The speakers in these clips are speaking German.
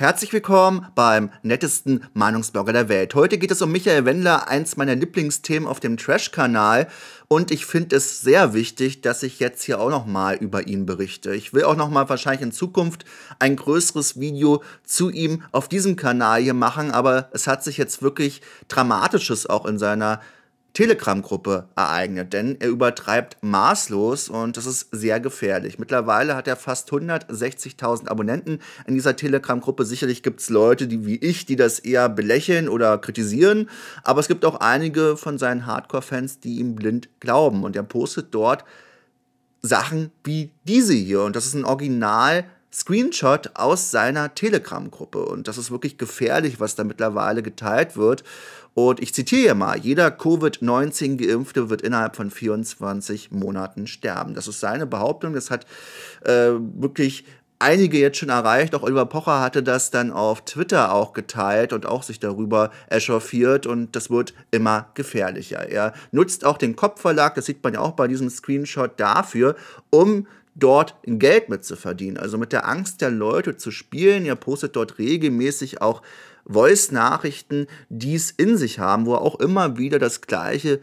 Herzlich willkommen beim nettesten Meinungsblogger der Welt. Heute geht es um Michael Wendler, eins meiner Lieblingsthemen auf dem Trash-Kanal. Und ich finde es sehr wichtig, dass ich jetzt hier auch nochmal über ihn berichte. Ich will auch nochmal wahrscheinlich in Zukunft ein größeres Video zu ihm auf diesem Kanal hier machen, aber es hat sich jetzt wirklich Dramatisches auch in seiner Telegram-Gruppe ereignet, denn er übertreibt maßlos und das ist sehr gefährlich. Mittlerweile hat er fast 160.000 Abonnenten in dieser Telegram-Gruppe. Sicherlich gibt es Leute, die wie ich, die das eher belächeln oder kritisieren, aber es gibt auch einige von seinen Hardcore-Fans, die ihm blind glauben und er postet dort Sachen wie diese hier und das ist ein Original Screenshot aus seiner Telegram-Gruppe. Und das ist wirklich gefährlich, was da mittlerweile geteilt wird. Und ich zitiere hier mal, jeder Covid-19-Geimpfte wird innerhalb von 24 Monaten sterben. Das ist seine Behauptung. Das hat äh, wirklich einige jetzt schon erreicht. Auch Oliver Pocher hatte das dann auf Twitter auch geteilt und auch sich darüber echauffiert und das wird immer gefährlicher. Er nutzt auch den Kopfverlag, das sieht man ja auch bei diesem Screenshot dafür, um dort Geld mit zu verdienen. Also mit der Angst der Leute zu spielen. Er postet dort regelmäßig auch Voice-Nachrichten, die es in sich haben, wo er auch immer wieder das Gleiche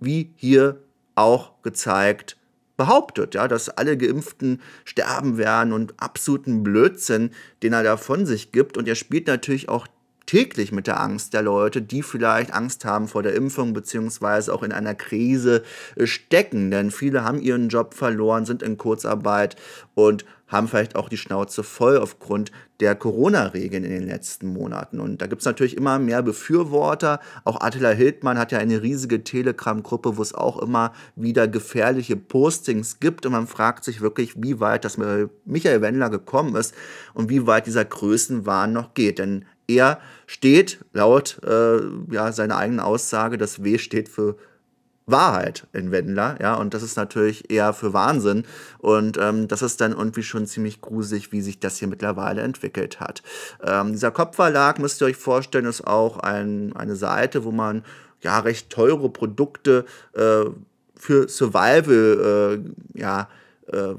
wie hier auch gezeigt behauptet, ja, dass alle Geimpften sterben werden und absoluten Blödsinn, den er da von sich gibt. Und er spielt natürlich auch täglich mit der Angst der Leute, die vielleicht Angst haben vor der Impfung beziehungsweise auch in einer Krise äh, stecken. Denn viele haben ihren Job verloren, sind in Kurzarbeit und haben vielleicht auch die Schnauze voll aufgrund der Corona-Regeln in den letzten Monaten. Und da gibt es natürlich immer mehr Befürworter. Auch Attila Hildmann hat ja eine riesige Telegram-Gruppe, wo es auch immer wieder gefährliche Postings gibt. Und man fragt sich wirklich, wie weit das mit Michael Wendler gekommen ist und wie weit dieser Größenwahn noch geht. Denn er steht laut äh, ja, seiner eigenen Aussage, das W steht für Wahrheit in Wendler, ja, und das ist natürlich eher für Wahnsinn. Und ähm, das ist dann irgendwie schon ziemlich gruselig, wie sich das hier mittlerweile entwickelt hat. Ähm, dieser Kopfverlag, müsst ihr euch vorstellen, ist auch ein, eine Seite, wo man ja recht teure Produkte äh, für Survival äh, ja, äh,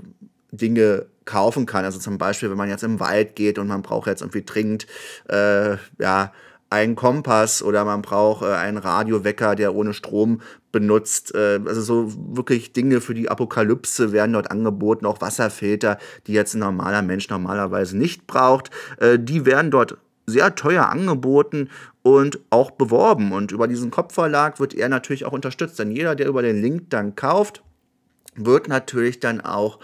Dinge kaufen kann. Also zum Beispiel, wenn man jetzt im Wald geht und man braucht jetzt irgendwie dringend, äh, ja, einen Kompass oder man braucht äh, einen Radiowecker, der ohne Strom benutzt. Äh, also so wirklich Dinge für die Apokalypse werden dort angeboten, auch Wasserfilter, die jetzt ein normaler Mensch normalerweise nicht braucht. Äh, die werden dort sehr teuer angeboten und auch beworben. Und über diesen Kopfverlag wird er natürlich auch unterstützt, denn jeder, der über den Link dann kauft, wird natürlich dann auch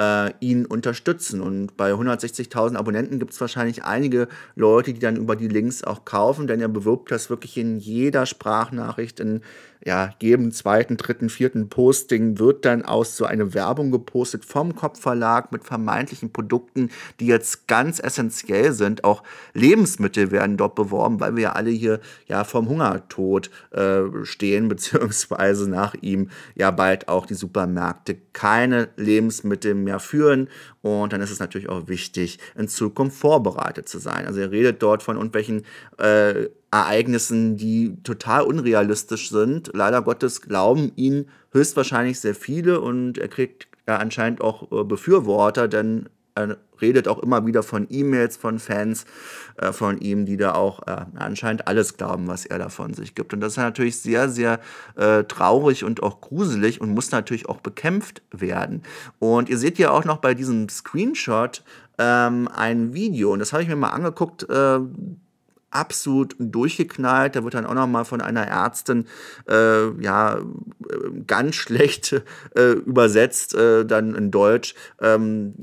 äh, ihn unterstützen. Und bei 160.000 Abonnenten gibt es wahrscheinlich einige Leute, die dann über die Links auch kaufen, denn er bewirbt das wirklich in jeder Sprachnachricht, in ja, jedem zweiten, dritten, vierten Posting wird dann aus so eine Werbung gepostet vom Kopfverlag mit vermeintlichen Produkten, die jetzt ganz essentiell sind. Auch Lebensmittel werden dort beworben, weil wir ja alle hier ja vom Hungertod äh, stehen, beziehungsweise nach ihm ja bald auch die Supermärkte keine Lebensmittel mehr führen und dann ist es natürlich auch wichtig, in Zukunft vorbereitet zu sein. Also er redet dort von irgendwelchen äh, Ereignissen, die total unrealistisch sind. Leider Gottes glauben ihn höchstwahrscheinlich sehr viele und er kriegt ja anscheinend auch äh, Befürworter, denn er äh, redet auch immer wieder von E-Mails von Fans äh, von ihm, die da auch äh, anscheinend alles glauben, was er da von sich gibt. Und das ist natürlich sehr, sehr äh, traurig und auch gruselig und muss natürlich auch bekämpft werden. Und ihr seht ja auch noch bei diesem Screenshot ähm, ein Video, und das habe ich mir mal angeguckt äh, absolut durchgeknallt. Da wird dann auch nochmal von einer Ärztin äh, ja, ähm, ganz schlecht äh, übersetzt, äh, dann in Deutsch, ähm,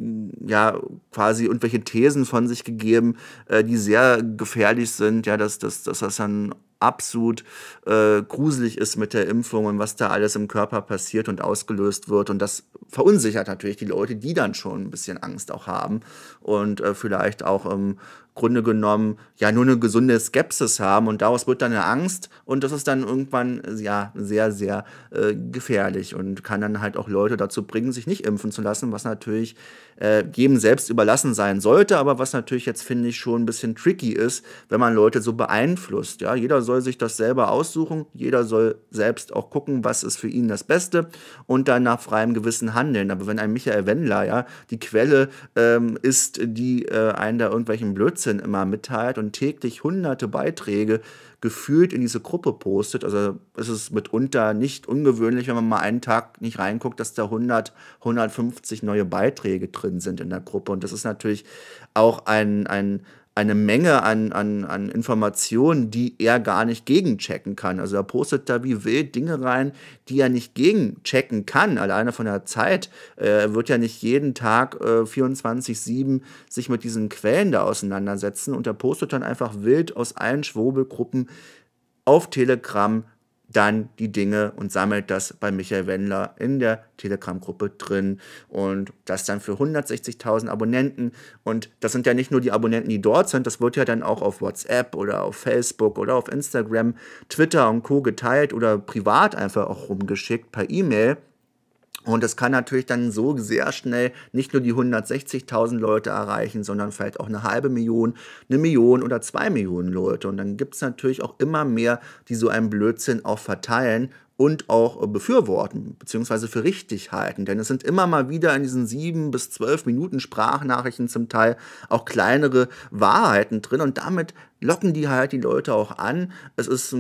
ja, quasi irgendwelche Thesen von sich gegeben, äh, die sehr gefährlich sind, ja, dass, dass, dass das dann absolut äh, gruselig ist mit der Impfung und was da alles im Körper passiert und ausgelöst wird. Und das verunsichert natürlich die Leute, die dann schon ein bisschen Angst auch haben und äh, vielleicht auch im Grunde genommen ja nur eine gesunde Skepsis haben und daraus wird dann eine Angst und das ist dann irgendwann ja sehr, sehr äh, gefährlich und kann dann halt auch Leute dazu bringen, sich nicht impfen zu lassen, was natürlich äh, jedem selbst überlassen sein sollte, aber was natürlich jetzt, finde ich, schon ein bisschen tricky ist, wenn man Leute so beeinflusst. Ja? Jeder soll sich das selber aussuchen, jeder soll selbst auch gucken, was ist für ihn das Beste und dann nach freiem Gewissen handeln. Aber wenn ein Michael Wendler ja die Quelle ähm, ist, die äh, einen da irgendwelchen Blödsinn immer mitteilt und täglich hunderte Beiträge gefühlt in diese Gruppe postet. Also es ist mitunter nicht ungewöhnlich, wenn man mal einen Tag nicht reinguckt, dass da 100, 150 neue Beiträge drin sind in der Gruppe. Und das ist natürlich auch ein, ein eine Menge an, an, an Informationen, die er gar nicht gegenchecken kann. Also er postet da wie wild Dinge rein, die er nicht gegenchecken kann. Alleine von der Zeit äh, wird ja nicht jeden Tag äh, 24-7 sich mit diesen Quellen da auseinandersetzen. Und er postet dann einfach wild aus allen Schwobelgruppen auf Telegram dann die Dinge und sammelt das bei Michael Wendler in der Telegram-Gruppe drin und das dann für 160.000 Abonnenten und das sind ja nicht nur die Abonnenten, die dort sind, das wird ja dann auch auf WhatsApp oder auf Facebook oder auf Instagram, Twitter und Co geteilt oder privat einfach auch rumgeschickt per E-Mail und das kann natürlich dann so sehr schnell nicht nur die 160.000 Leute erreichen, sondern vielleicht auch eine halbe Million, eine Million oder zwei Millionen Leute. Und dann gibt es natürlich auch immer mehr, die so einen Blödsinn auch verteilen und auch äh, befürworten beziehungsweise für richtig halten. Denn es sind immer mal wieder in diesen sieben bis zwölf Minuten Sprachnachrichten zum Teil auch kleinere Wahrheiten drin und damit locken die halt die Leute auch an. Es ist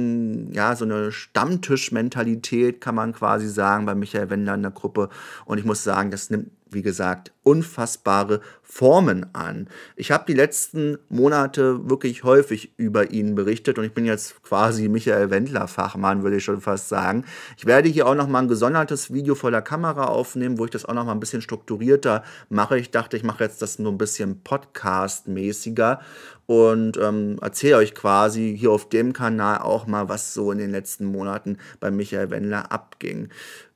ja so eine Stammtischmentalität, kann man quasi sagen, bei Michael Wendler in der Gruppe. Und ich muss sagen, das nimmt wie gesagt, unfassbare Formen an. Ich habe die letzten Monate wirklich häufig über ihn berichtet und ich bin jetzt quasi Michael Wendler Fachmann, würde ich schon fast sagen. Ich werde hier auch nochmal ein gesondertes Video vor der Kamera aufnehmen, wo ich das auch nochmal ein bisschen strukturierter mache. Ich dachte, ich mache jetzt das nur ein bisschen Podcast-mäßiger und ähm, erzähle euch quasi hier auf dem Kanal auch mal, was so in den letzten Monaten bei Michael Wendler abging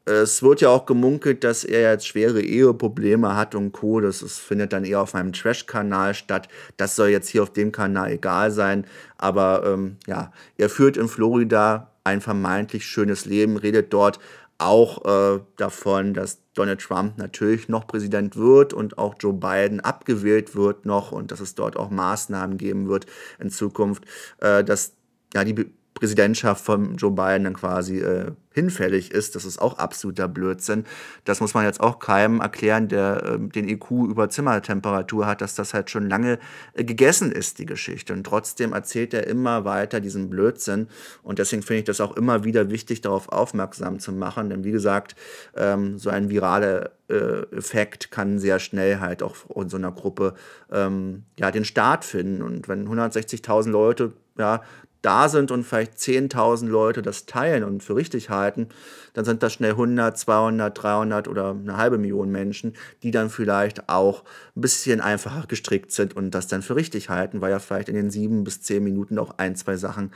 es wird ja auch gemunkelt, dass er jetzt schwere Eheprobleme hat und Co. Das ist, findet dann eher auf einem Trash-Kanal statt. Das soll jetzt hier auf dem Kanal egal sein. Aber ähm, ja, er führt in Florida ein vermeintlich schönes Leben, redet dort auch äh, davon, dass Donald Trump natürlich noch Präsident wird und auch Joe Biden abgewählt wird noch und dass es dort auch Maßnahmen geben wird in Zukunft, äh, dass ja die Präsidentschaft von Joe Biden dann quasi äh, hinfällig ist, das ist auch absoluter Blödsinn. Das muss man jetzt auch keinem erklären, der äh, den IQ e über Zimmertemperatur hat, dass das halt schon lange äh, gegessen ist, die Geschichte. Und trotzdem erzählt er immer weiter diesen Blödsinn. Und deswegen finde ich das auch immer wieder wichtig, darauf aufmerksam zu machen. Denn wie gesagt, ähm, so ein viraler äh, Effekt kann sehr schnell halt auch in so einer Gruppe ähm, ja, den Start finden. Und wenn 160.000 Leute ja, da sind und vielleicht 10.000 Leute das teilen und für richtig halten, dann sind das schnell 100, 200, 300 oder eine halbe Million Menschen, die dann vielleicht auch ein bisschen einfacher gestrickt sind und das dann für richtig halten, weil ja vielleicht in den sieben bis zehn Minuten auch ein, zwei Sachen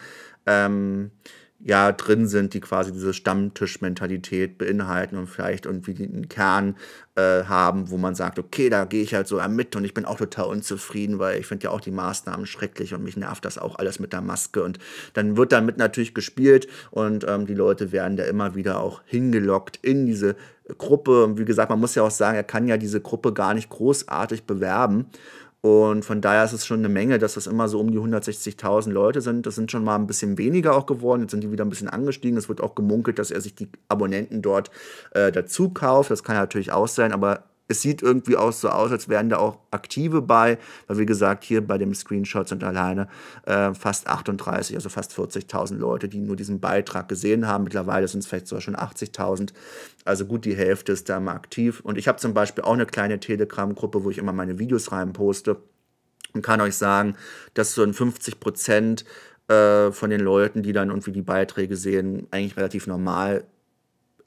ähm, ja drin sind, die quasi diese Stammtischmentalität beinhalten und vielleicht irgendwie einen Kern äh, haben, wo man sagt, okay, da gehe ich halt so mit und ich bin auch total unzufrieden, weil ich finde ja auch die Maßnahmen schrecklich und mich nervt das auch alles mit der Maske und dann wird damit natürlich gespielt und ähm, die Leute werden da immer wieder auch hingelockt in diese Gruppe und wie gesagt, man muss ja auch sagen, er kann ja diese Gruppe gar nicht großartig bewerben und von daher ist es schon eine Menge, dass das immer so um die 160.000 Leute sind. Das sind schon mal ein bisschen weniger auch geworden. Jetzt sind die wieder ein bisschen angestiegen. Es wird auch gemunkelt, dass er sich die Abonnenten dort äh, dazu kauft. Das kann ja natürlich auch sein, aber es sieht irgendwie auch so aus, als wären da auch Aktive bei, weil wie gesagt, hier bei dem Screenshot sind alleine äh, fast 38, also fast 40.000 Leute, die nur diesen Beitrag gesehen haben. Mittlerweile sind es vielleicht sogar schon 80.000, also gut die Hälfte ist da mal aktiv. Und ich habe zum Beispiel auch eine kleine Telegram-Gruppe, wo ich immer meine Videos reinposte und kann euch sagen, dass so ein 50 Prozent äh, von den Leuten, die dann irgendwie die Beiträge sehen, eigentlich relativ normal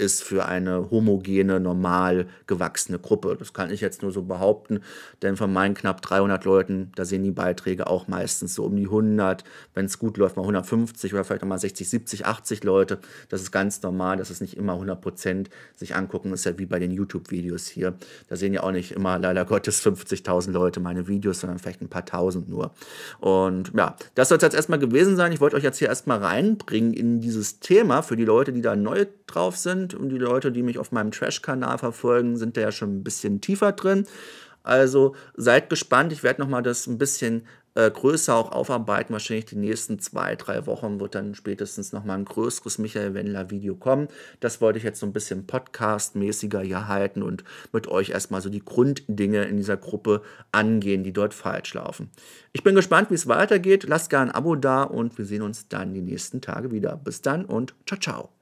ist für eine homogene, normal gewachsene Gruppe. Das kann ich jetzt nur so behaupten, denn von meinen knapp 300 Leuten, da sehen die Beiträge auch meistens so um die 100, wenn es gut läuft, mal 150 oder vielleicht nochmal 60, 70, 80 Leute. Das ist ganz normal, dass es nicht immer 100 Prozent sich angucken. Das ist ja wie bei den YouTube-Videos hier. Da sehen ja auch nicht immer leider Gottes 50.000 Leute meine Videos, sondern vielleicht ein paar tausend nur. Und ja, das soll es jetzt erstmal gewesen sein. Ich wollte euch jetzt hier erstmal reinbringen in dieses Thema für die Leute, die da neu drauf sind und die Leute, die mich auf meinem Trash-Kanal verfolgen, sind da ja schon ein bisschen tiefer drin. Also seid gespannt. Ich werde nochmal das ein bisschen äh, größer auch aufarbeiten. Wahrscheinlich die nächsten zwei, drei Wochen wird dann spätestens nochmal ein größeres Michael Wendler-Video kommen. Das wollte ich jetzt so ein bisschen podcastmäßiger hier halten und mit euch erstmal so die Grunddinge in dieser Gruppe angehen, die dort falsch laufen. Ich bin gespannt, wie es weitergeht. Lasst gerne ein Abo da und wir sehen uns dann die nächsten Tage wieder. Bis dann und ciao, ciao.